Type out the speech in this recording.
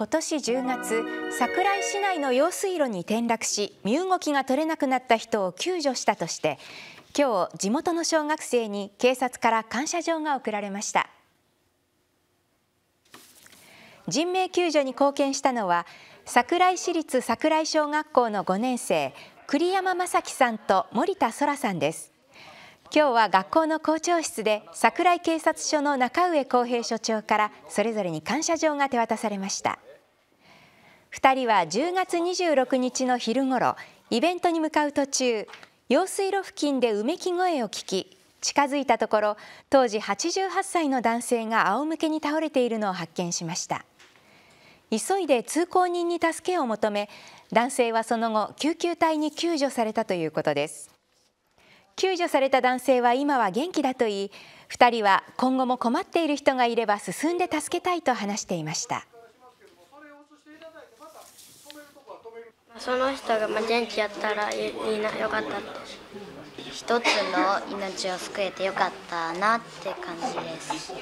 今年10月桜井市内の用水路に転落し身動きが取れなくなった人を救助したとして今日地元の小学生に警察から感謝状が贈られました人命救助に貢献したのは桜井市立桜井小学校の5年生栗山正樹さんと森田空さんです今日は学校の校長室で桜井警察署の中上公平署長からそれぞれに感謝状が手渡されました2人は10月26日の昼ごろイベントに向かう途中用水路付近でうめき声を聞き近づいたところ当時88歳の男性が仰向けに倒れているのを発見しました急いで通行人に助けを求め男性はその後救急隊に救助されたということです救助された男性は今は元気だといい2人は今後も困っている人がいれば進んで助けたいと話していましたその人が元気やったらいいなよかったって一つの命を救えてよかったなって感じです